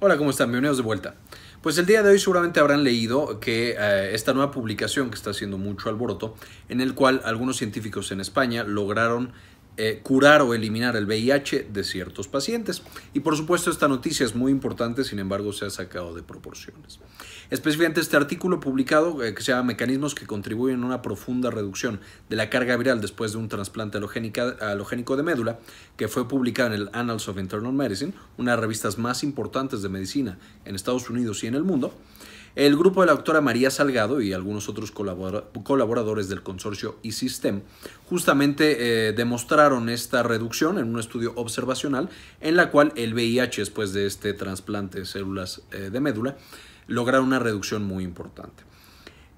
Hola, ¿cómo están? Bienvenidos de vuelta. Pues el día de hoy seguramente habrán leído que eh, esta nueva publicación que está haciendo mucho alboroto, en el cual algunos científicos en España lograron eh, curar o eliminar el VIH de ciertos pacientes. Y por supuesto esta noticia es muy importante, sin embargo se ha sacado de proporciones. Específicamente este artículo publicado eh, que se llama Mecanismos que contribuyen a una profunda reducción de la carga viral después de un trasplante alogénico de médula, que fue publicado en el Annals of Internal Medicine, una de las revistas más importantes de medicina en Estados Unidos y en el mundo. El grupo de la doctora María Salgado y algunos otros colaboradores del consorcio iSYSTEM justamente eh, demostraron esta reducción en un estudio observacional en la cual el VIH después de este trasplante de células eh, de médula lograron una reducción muy importante.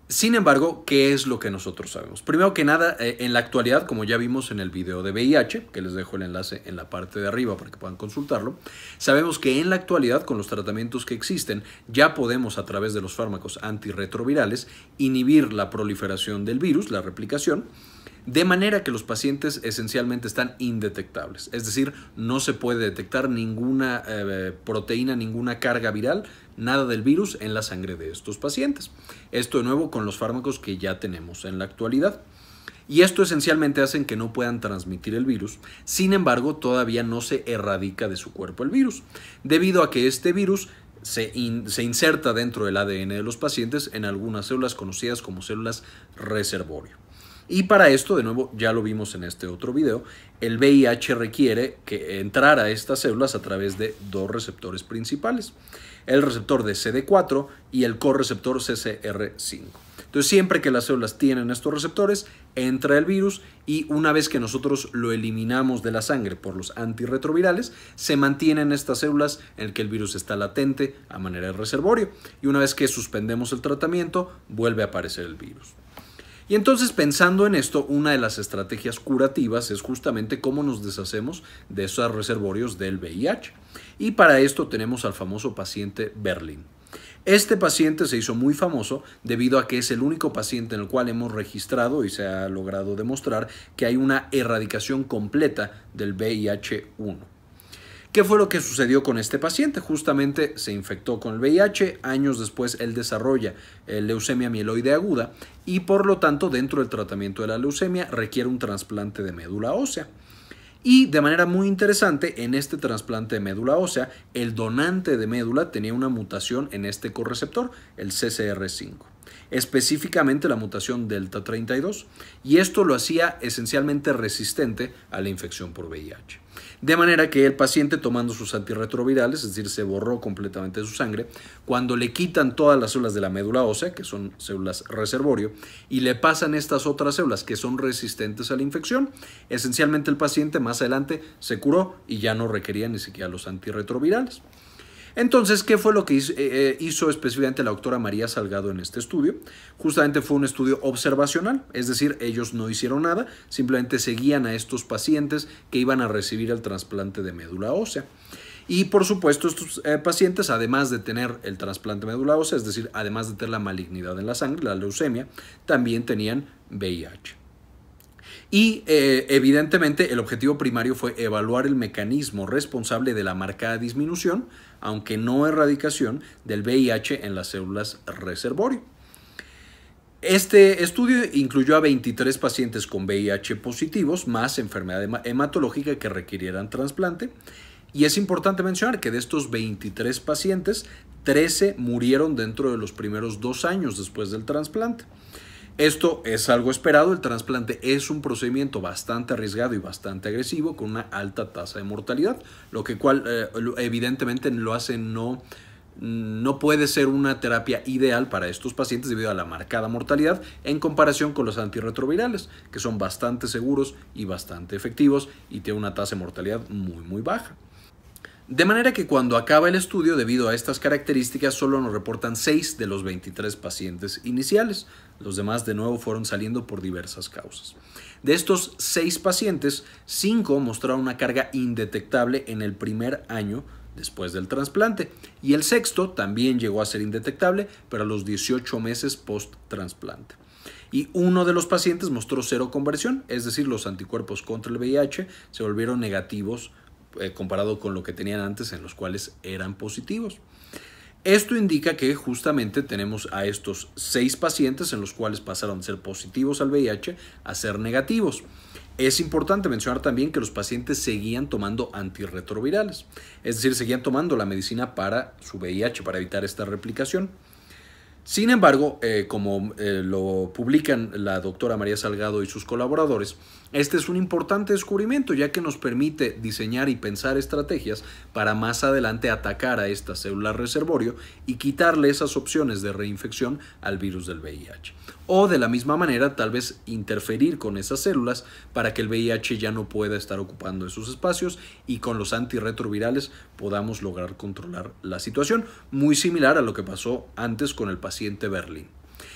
Sin embargo, ¿qué es lo que nosotros sabemos? Primero que nada, eh, en la actualidad, como ya vimos en el video de VIH, que les dejo el enlace en la parte de arriba para que puedan consultarlo, sabemos que en la actualidad, con los tratamientos que existen, ya podemos a través de los fármacos antirretrovirales inhibir la proliferación del virus, la replicación, de manera que los pacientes esencialmente están indetectables, es decir, no se puede detectar ninguna eh, proteína, ninguna carga viral, nada del virus en la sangre de estos pacientes. Esto de nuevo con los fármacos que ya tenemos en la actualidad. Y esto esencialmente hace que no puedan transmitir el virus, sin embargo todavía no se erradica de su cuerpo el virus, debido a que este virus se, inserta dentro del ADN de los pacientes en algunas células conocidas como células reservorio. Y para esto, de nuevo, ya lo vimos en este otro video, el VIH requiere que entrar a estas células a través de dos receptores principales, el receptor de CD4 y el correceptor CCR5. Entonces, siempre que las células tienen estos receptores, entra el virus y una vez que nosotros lo eliminamos de la sangre por los antirretrovirales, se mantienen estas células en el que el virus está latente a manera de reservorio y una vez que suspendemos el tratamiento, vuelve a aparecer el virus. Y entonces pensando en esto, una de las estrategias curativas es justamente cómo nos deshacemos de esos reservorios del VIH. Y para esto tenemos al famoso paciente Berlin. Este paciente se hizo muy famoso debido a que es el único paciente en el cual hemos registrado y se ha logrado demostrar que hay una erradicación completa del VIH-1. ¿Qué fue lo que sucedió con este paciente? Justamente se infectó con el VIH, años después él desarrolla eh, leucemia mieloide aguda y por lo tanto dentro del tratamiento de la leucemia requiere un trasplante de médula ósea. Y de manera muy interesante, en este trasplante de médula ósea, el donante de médula tenía una mutación en este correceptor, el CCR5 específicamente la mutación delta 32, y esto lo hacía esencialmente resistente a la infección por VIH. De manera que el paciente tomando sus antirretrovirales, es decir, se borró completamente de su sangre, cuando le quitan todas las células de la médula ósea, que son células reservorio, y le pasan estas otras células que son resistentes a la infección, esencialmente el paciente más adelante se curó y ya no requería ni siquiera los antirretrovirales. Entonces, ¿qué fue lo que eh, eh, hizo, específicamente la doctora María Salgado en este estudio? Justamente fue un estudio observacional, es decir, ellos no hicieron nada, simplemente seguían a estos pacientes que iban a recibir el trasplante de médula ósea. Y por supuesto, estos eh, pacientes, además de tener el trasplante de médula ósea, es decir, además de tener la malignidad en la sangre, la leucemia, también tenían VIH. Y eh, evidentemente el objetivo primario fue evaluar el mecanismo responsable de la marcada disminución, aunque no erradicación, del VIH en las células reservorio. Este estudio incluyó a 23 pacientes con VIH positivos, más enfermedad hematológica que requirieran trasplante. Y es importante mencionar que de estos 23 pacientes, 13 murieron dentro de los primeros dos años después del trasplante. Esto es algo esperado, el trasplante es un procedimiento bastante arriesgado y bastante agresivo con una alta tasa de mortalidad, lo que cual eh, evidentemente lo hace no no puede ser una terapia ideal para estos pacientes debido a la marcada mortalidad en comparación con los antirretrovirales, que son bastante seguros y bastante efectivos y tienen una tasa de mortalidad muy muy baja. De manera que cuando acaba el estudio, debido a estas características, solo nos reportan 6 de los 23 pacientes iniciales. Los demás de nuevo fueron saliendo por diversas causas. De estos 6 pacientes, 5 mostraron una carga indetectable en el primer año después del trasplante y el sexto también llegó a ser indetectable, pero a los 18 meses post-trasplante y uno de los pacientes mostró cero conversión, es decir, los anticuerpos contra el VIH se volvieron negativos eh, comparado con lo que tenían antes en los cuales eran positivos. Esto indica que justamente tenemos a estos seis pacientes en los cuales pasaron de ser positivos al VIH a ser negativos. Es importante mencionar también que los pacientes seguían tomando antirretrovirales, es decir, seguían tomando la medicina para su VIH, para evitar esta replicación. Sin embargo, eh, como eh, lo publican la doctora María Salgado y sus colaboradores, este es un importante descubrimiento ya que nos permite diseñar y pensar estrategias para más adelante atacar a esta célula reservorio y quitarle esas opciones de reinfección al virus del VIH. O de la misma manera, tal vez interferir con esas células para que el VIH ya no pueda estar ocupando esos espacios y con los antirretrovirales podamos lograr controlar la situación, muy similar a lo que pasó antes con el paciente paciente Berlin.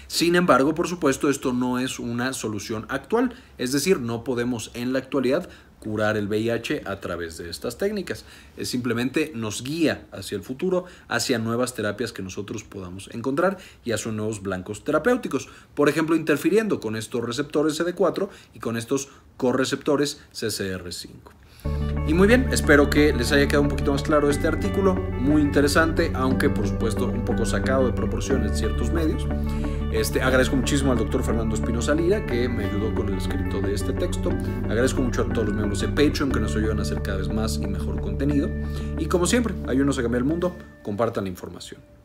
Sin embargo, por supuesto, esto no es una solución actual, es decir, no podemos en la actualidad curar el VIH a través de estas técnicas. Es simplemente nos guía hacia el futuro, hacia nuevas terapias que nosotros podamos encontrar y hacia nuevos blancos terapéuticos. Por ejemplo, interfiriendo con estos receptores CD4 y con estos correceptores CCR5. Y muy bien, espero que les haya quedado un poquito más claro este artículo, muy interesante, aunque por supuesto un poco sacado de proporciones ciertos medios. Este, agradezco muchísimo al doctor Fernando Espinosa Lira, que me ayudó con el escrito de este texto. Agradezco mucho a todos los miembros de Patreon que nos ayudan a hacer cada vez más y mejor contenido. Y como siempre, ayúdenos a cambiar el mundo, compartan la información.